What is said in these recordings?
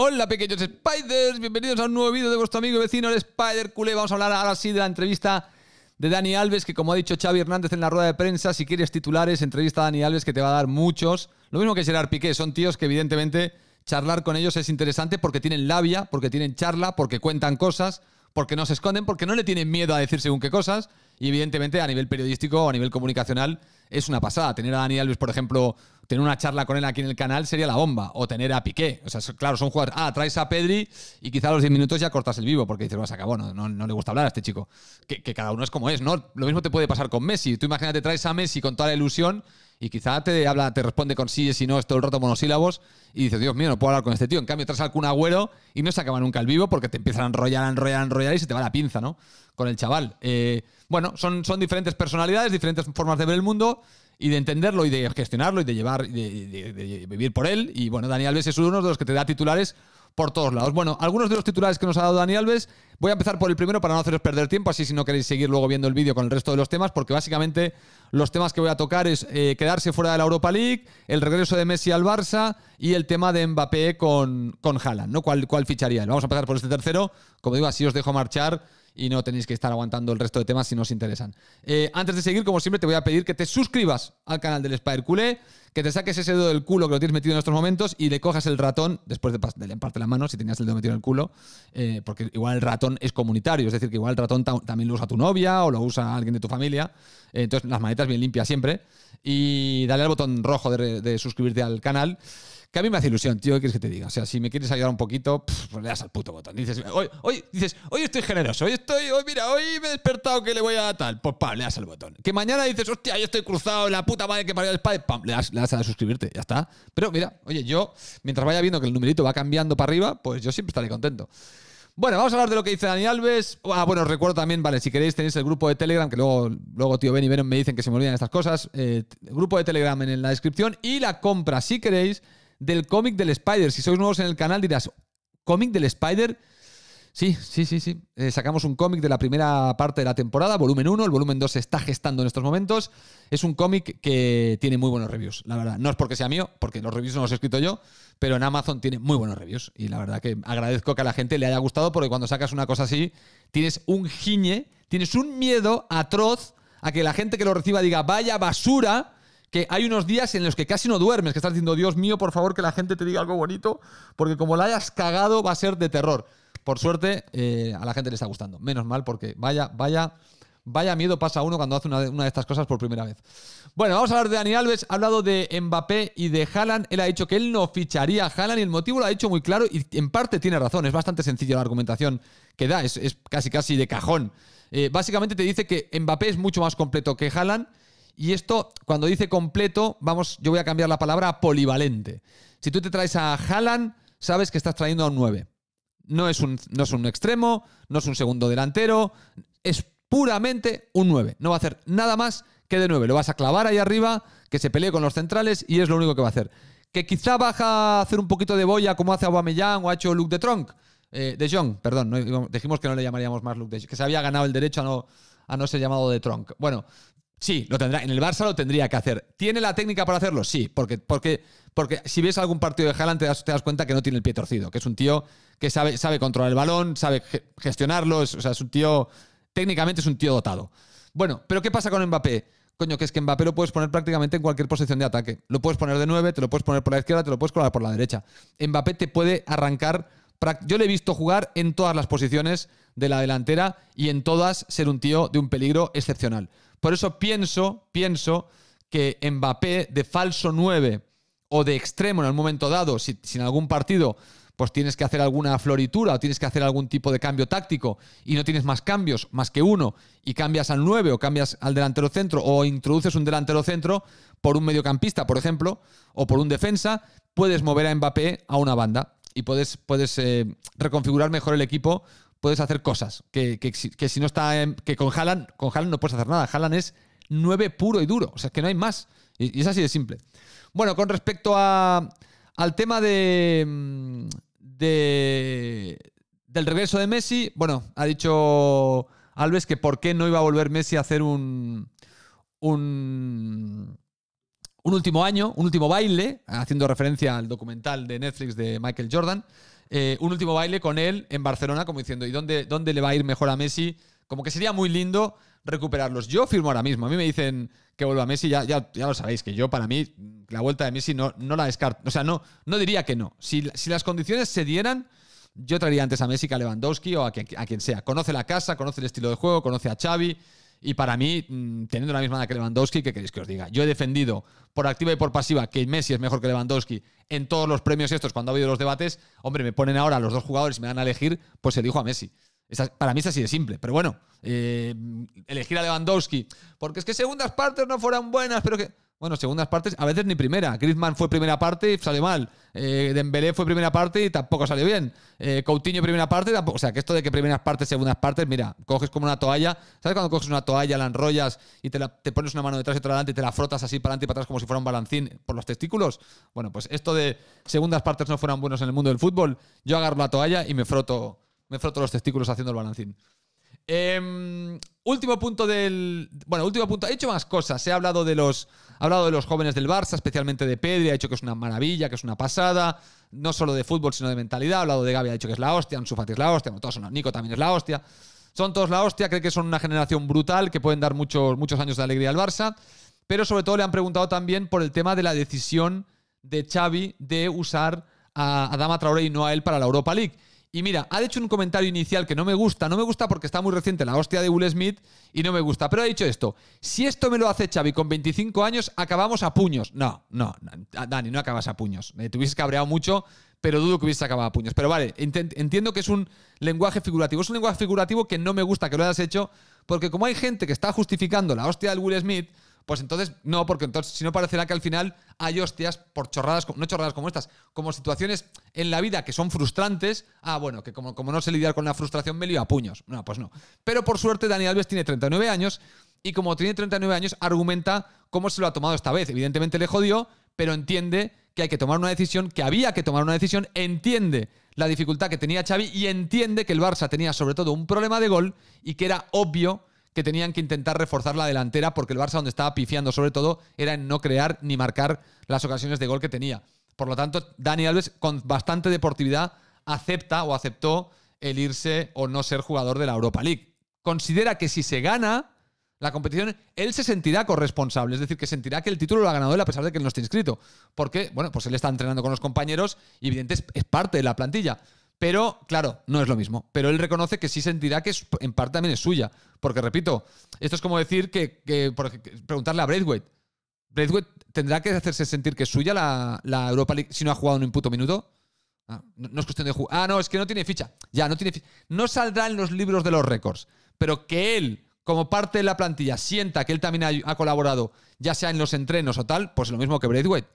Hola pequeños spiders, bienvenidos a un nuevo vídeo de vuestro amigo vecino el Spider Cule. Vamos a hablar ahora sí de la entrevista de Dani Alves, que como ha dicho Xavi Hernández en la rueda de prensa, si quieres titulares, entrevista a Dani Alves que te va a dar muchos. Lo mismo que Gerard Piqué, son tíos que evidentemente charlar con ellos es interesante porque tienen labia, porque tienen charla, porque cuentan cosas, porque no se esconden, porque no le tienen miedo a decir según qué cosas. Y evidentemente a nivel periodístico o a nivel comunicacional es una pasada. Tener a Dani Alves, por ejemplo, tener una charla con él aquí en el canal sería la bomba. O tener a Piqué. O sea, claro, son jugadores. Ah, traes a Pedri y quizá a los 10 minutos ya cortas el vivo porque dices, vas se acabó, no, no, le gusta hablar a este chico. Que, cada uno es como es, ¿no? Lo mismo te puede pasar con Messi. Tú imagínate, traes a Messi con toda la ilusión y quizá te habla, te responde con sí y no, es todo el rato monosílabos y dices, Dios mío, no puedo hablar con este tío. En cambio, traes algún agüero y no se acaba nunca el vivo porque te empiezan a enrollar, a enrollar, a enrollar y se te va la pinza, ¿no? Con el chaval. Eh, bueno, son, son diferentes personalidades, diferentes formas de ver el mundo y de entenderlo y de gestionarlo y de llevar, de, vivir por él. Y bueno, Dani Alves es uno de los que te da titulares por todos lados. Bueno, algunos de los titulares que nos ha dado Dani Alves, voy a empezar por el primero para no haceros perder tiempo, así si no queréis seguir luego viendo el vídeo con el resto de los temas, porque básicamente los temas que voy a tocar es eh, quedarse fuera de la Europa League, el regreso de Messi al Barça y el tema de Mbappé con, con Haaland, ¿no? ¿Cuál, ¿Cuál ficharía? Vamos a empezar por este tercero. Como digo, así os dejo marchar y no tenéis que estar aguantando el resto de temas si no os interesan. Eh, antes de seguir, como siempre, te voy a pedir que te suscribas al canal del Spider Culé que te saques ese dedo del culo que lo tienes metido en estos momentos y le cojas el ratón, después de, de parte la mano, si tenías el dedo metido en el culo, eh, porque igual el ratón es comunitario, es decir, que igual el ratón también lo usa tu novia o lo usa alguien de tu familia. Eh, entonces, las manetas bien limpias siempre. Y dale al botón rojo de, suscribirte al canal. Que a mí me hace ilusión, tío, ¿qué quieres que te diga? O sea, si me quieres ayudar un poquito, pues le das al puto botón. Dices hoy, dices, hoy estoy generoso, hoy estoy, hoy mira, hoy me he despertado que le voy a tal. Pues pam, le das al botón. Que mañana dices, hostia, yo estoy cruzado, la puta madre que parió el padre, pam, le das, de a suscribirte, ya está. Pero mira, oye, yo, mientras vaya viendo que el numerito va cambiando para arriba, pues yo siempre estaré contento. Bueno, vamos a hablar de lo que dice Dani Alves. Ah, bueno, os recuerdo también, vale, si queréis tenéis el grupo de Telegram, que luego, luego tío Ben y Ben me dicen que se me olvidan estas cosas. Eh, grupo de Telegram en la descripción y la compra, si queréis, del cómic del Spider. Si sois nuevos en el canal dirás, cómic del Spider Sí, sí, sí, sí. Eh, sacamos un cómic de la primera parte de la temporada, volumen 1, el volumen 2 se está gestando en estos momentos. Es un cómic que tiene muy buenos reviews, la verdad. No es porque sea mío, porque los reviews no los he escrito yo, pero en Amazon tiene muy buenos reviews. Y la verdad que agradezco que a la gente le haya gustado, porque cuando sacas una cosa así, tienes un giñe, tienes un miedo atroz a que la gente que lo reciba diga, vaya basura, que hay unos días en los que casi no duermes, que estás diciendo, Dios mío, por favor, que la gente te diga algo bonito, porque como la hayas cagado va a ser de terror. Por suerte, eh, a la gente le está gustando. Menos mal, porque vaya, vaya. Vaya miedo pasa uno cuando hace una de, estas cosas por primera vez. Bueno, vamos a hablar de Dani Alves. Ha hablado de Mbappé y de Haaland. Él ha dicho que él no ficharía a Haaland y el motivo lo ha dicho muy claro y en parte tiene razón. Es bastante sencilla la argumentación que da. Es, casi casi de cajón. Eh, básicamente te dice que Mbappé es mucho más completo que Haaland y esto, cuando dice completo, vamos, yo voy a cambiar la palabra a polivalente. Si tú te traes a Haaland, sabes que estás trayendo a un 9 no es, un, es un extremo, no es un segundo delantero, es puramente un 9. No va a hacer nada más que de 9. Lo vas a clavar ahí arriba, que se pelee con los centrales y es lo único que va a hacer. Que quizá baja a hacer un poquito de boya como hace Aubameyang o ha hecho Luke de Tronc. Eh, de Jong, perdón, dijimos que no le llamaríamos más Luke de Jong, que se había ganado el derecho a no, a no ser llamado de Tronc. Bueno, sí, lo tendrá, en el Barça lo tendría que hacer. ¿Tiene la técnica para hacerlo? Sí, porque, porque porque si ves algún partido de Haaland, te das, cuenta que no tiene el pie torcido, que es un tío que sabe, sabe controlar el balón, sabe gestionarlo, o sea, es un tío. Técnicamente es un tío dotado. Bueno, pero ¿qué pasa con Mbappé? Coño, que es que Mbappé lo puedes poner prácticamente en cualquier posición de ataque. Lo puedes poner de 9, te lo puedes poner por la izquierda, te lo puedes colar por la derecha. Mbappé te puede arrancar. Yo le he visto jugar en todas las posiciones de la delantera y en todas ser un tío de un peligro excepcional. Por eso pienso, pienso que Mbappé de falso 9 o de extremo en el momento dado, si, en algún partido pues tienes que hacer alguna floritura o tienes que hacer algún tipo de cambio táctico y no tienes más cambios, más que uno, y cambias al 9 o cambias al delantero centro o introduces un delantero centro por un mediocampista, por ejemplo, o por un defensa, puedes mover a Mbappé a una banda y puedes, puedes eh, reconfigurar mejor el equipo, puedes hacer cosas que, que, si no está, que con jalan con Haaland no puedes hacer nada, Haaland es 9 puro y duro, o sea, que no hay más. Y, es así de simple. Bueno, con respecto al tema mm, de, del regreso de Messi, bueno, ha dicho Alves que por qué no iba a volver Messi a hacer un, un, último año, un último baile, haciendo referencia al documental de Netflix de Michael Jordan, eh, un último baile con él en Barcelona, como diciendo, ¿y dónde, dónde le va a ir mejor a Messi? Como que sería muy lindo recuperarlos. Yo firmo ahora mismo. A mí me dicen que vuelva Messi, ya, ya, ya lo sabéis, que yo para mí la vuelta de Messi no, no la descarto. O sea, no, no diría que no. Si, las condiciones se dieran, yo traería antes a Messi que a Lewandowski o a, quien sea. Conoce la casa, conoce el estilo de juego, conoce a Xavi. Y para mí, mm, teniendo la misma edad que Lewandowski, ¿qué queréis que os diga? Yo he defendido por activa y por pasiva que Messi es mejor que Lewandowski en todos los premios estos, cuando ha habido los debates. Hombre, me ponen ahora los dos jugadores y me dan a elegir, pues dijo a Messi para mí es así de simple, pero bueno, eh, elegir a Lewandowski, porque es que segundas partes no fueran buenas, pero que... Bueno, segundas partes, a veces ni primera. Griezmann fue primera parte y salió mal. Eh, Dembélé fue primera parte y tampoco salió bien. Eh, Coutinho primera parte, tampoco. O sea, que esto de que primeras partes, segundas partes, mira, coges como una toalla. ¿Sabes cuando coges una toalla, la enrollas y te, pones una mano detrás y otra delante y te la frotas así para adelante y para atrás como si fuera un balancín por los testículos? Bueno, pues esto de segundas partes no fueran buenos en el mundo del fútbol, yo agarro la toalla y me froto me froto los testículos haciendo el balancín. Em, último punto del. Bueno, último punto. He hecho más cosas. He hablado de los. hablado de los jóvenes del Barça, especialmente de Pedri. Ha dicho que es una maravilla, que es una pasada. No solo de fútbol, sino de mentalidad. Ha hablado de Gaby, ha dicho que es la hostia. Anzufati es la hostia. todos son. Nico también es la hostia. Son todos la hostia. Creo que son una generación brutal, que pueden dar muchos, muchos años de alegría al Barça. Pero sobre todo le han preguntado también por el tema de la decisión de Xavi de usar a, Adama Dama Traoré y no a él para la Europa League. Y mira, ha hecho un comentario inicial que no me gusta, no me gusta porque está muy reciente la hostia de Will Smith y no me gusta, pero ha dicho esto, si esto me lo hace Xavi con 25 años, acabamos a puños. No, no, Dani, no acabas a puños. Me eh, te hubieses cabreado mucho, pero dudo que hubieses acabado a puños. Pero vale, entiendo que es un lenguaje figurativo, es un lenguaje figurativo que no me gusta que lo hayas hecho, porque como hay gente que está justificando la hostia de Will Smith, pues entonces no, porque entonces si no parecerá que al final hay hostias por chorradas, no chorradas como estas, como situaciones en la vida que son frustrantes. Ah, bueno, que como, no sé lidiar con la frustración me lío a puños. No, pues no. Pero por suerte Dani Alves tiene 39 años y como tiene 39 años argumenta cómo se lo ha tomado esta vez. Evidentemente le jodió, pero entiende que hay que tomar una decisión, que había que tomar una decisión, entiende la dificultad que tenía Xavi y entiende que el Barça tenía sobre todo un problema de gol y que era obvio que tenían que intentar reforzar la delantera porque el Barça donde estaba pifiando sobre todo era en no crear ni marcar las ocasiones de gol que tenía. Por lo tanto, Dani Alves con bastante deportividad acepta o aceptó el irse o no ser jugador de la Europa League. Considera que si se gana la competición, él se sentirá corresponsable, es decir, que sentirá que el título lo ha ganado él a pesar de que no esté inscrito. Porque, bueno, pues él está entrenando con los compañeros y evidentemente es parte de la plantilla. Pero, claro, no es lo mismo. Pero él reconoce que sí sentirá que en parte también es suya. Porque, repito, esto es como decir que, preguntarle a Braithwaite. Braithwaite tendrá que hacerse sentir que es suya la, Europa League si no ha jugado en un puto minuto. Ah, no, es cuestión de jugar. Ah, no, es que no tiene ficha. Ya, no tiene ficha. No saldrá en los libros de los récords. Pero que él, como parte de la plantilla, sienta que él también ha, colaborado, ya sea en los entrenos o tal, pues lo mismo que Braithwaite.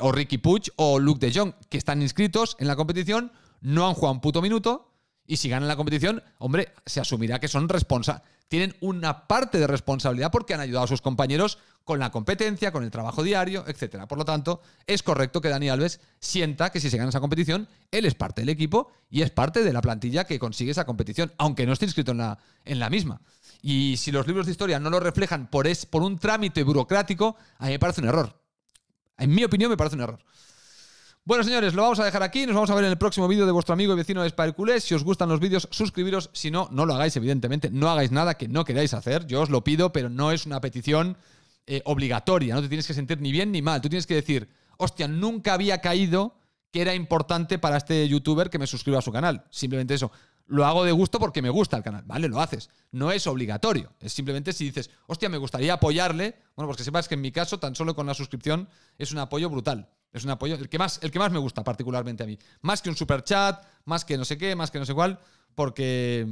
O Ricky Puch o Luke de Jong, que están inscritos en la competición, no han jugado un puto minuto y si ganan la competición, hombre, se asumirá que son responsables. Tienen una parte de responsabilidad porque han ayudado a sus compañeros con la competencia, con el trabajo diario, etc. Por lo tanto, es correcto que Dani Alves sienta que si se gana esa competición, él es parte del equipo y es parte de la plantilla que consigue esa competición, aunque no esté inscrito en la, en la misma. Y si los libros de historia no lo reflejan por, es, por un trámite burocrático, a mí me parece un error. En mi opinión, me parece un error. Bueno, señores, lo vamos a dejar aquí. Nos vamos a ver en el próximo vídeo de vuestro amigo y vecino de Si os gustan los vídeos, suscribiros. Si no, no lo hagáis, evidentemente. No hagáis nada que no queráis hacer. Yo os lo pido, pero no es una petición eh, obligatoria. No te tienes que sentir ni bien ni mal. Tú tienes que decir, hostia, nunca había caído que era importante para este youtuber que me suscriba a su canal. Simplemente eso. Lo hago de gusto porque me gusta el canal, ¿vale? Lo haces. No es obligatorio. Es simplemente si dices, hostia, me gustaría apoyarle. Bueno, porque pues sepas que en mi caso, tan solo con la suscripción, es un apoyo brutal. Es un apoyo, el que más, el que más me gusta particularmente a mí. Más que un super chat, más que no sé qué, más que no sé cuál, porque.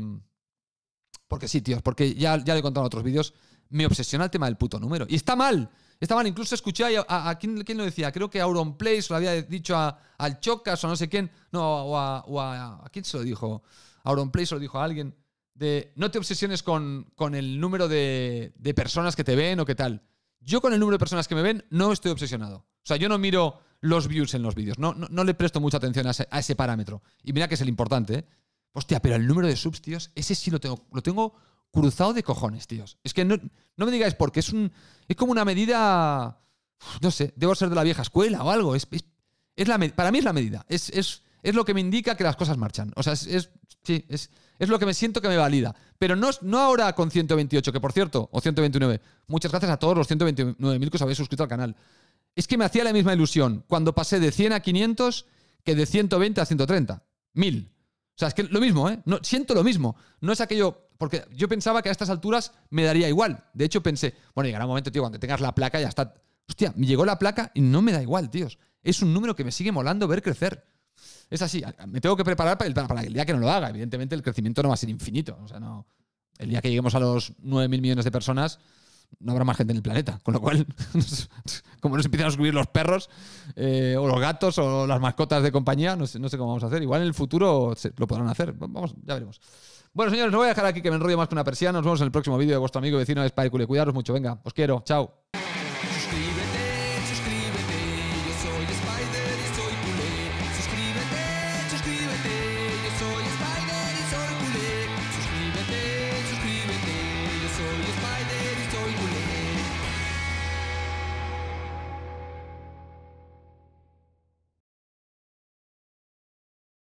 Porque sí, tíos, porque ya, ya le he contado en otros vídeos, me obsesiona el tema del puto número. Y está mal, está mal. Incluso escuché a, ¿quién, lo decía, creo que Auron Place lo había dicho a, al Chocas o no sé quién, no, o a, a, quién se lo dijo. Auron Place lo dijo a alguien. De, no te obsesiones con, con el número de, de personas que te ven o qué tal. Yo con el número de personas que me ven no estoy obsesionado. O sea, yo no miro los views en los vídeos. No, no, le presto mucha atención a ese, parámetro. Y mira que es el importante, ¿eh? Hostia, pero el número de subs, tíos, ese sí lo tengo, lo tengo cruzado de cojones, tíos. Es que no, me digáis porque es un. Es como una medida. No sé, debo ser de la vieja escuela o algo. Es, la, para mí es la medida. Es, es, lo que me indica que las cosas marchan. O sea, es, sí, es, lo que me siento que me valida. Pero no, no ahora con 128, que por cierto, o 129. Muchas gracias a todos los 129.000 que os habéis suscrito al canal. Es que me hacía la misma ilusión cuando pasé de 100 a 500 que de 120 a 130. Mil. O sea, es que lo mismo, ¿eh? No, siento lo mismo. No es aquello. Porque yo pensaba que a estas alturas me daría igual. De hecho, pensé, bueno, llegará un momento, tío, cuando tengas la placa ya está. Hostia, me llegó la placa y no me da igual, tíos. Es un número que me sigue molando ver crecer. Es así. Me tengo que preparar para el, para el día que no lo haga. Evidentemente, el crecimiento no va a ser infinito. O sea, no. El día que lleguemos a los 9.000 millones de personas, no habrá más gente en el planeta. Con lo cual, como nos empiezan a subir los perros, eh, o los gatos, o las mascotas de compañía, no sé, cómo vamos a hacer. Igual en el futuro lo podrán hacer. Vamos, ya veremos. Bueno, señores, no voy a dejar aquí que me enrollo más que una persiana. Nos vemos en el próximo vídeo de vuestro amigo y vecino de y Cuidaros mucho, venga, os quiero, chao.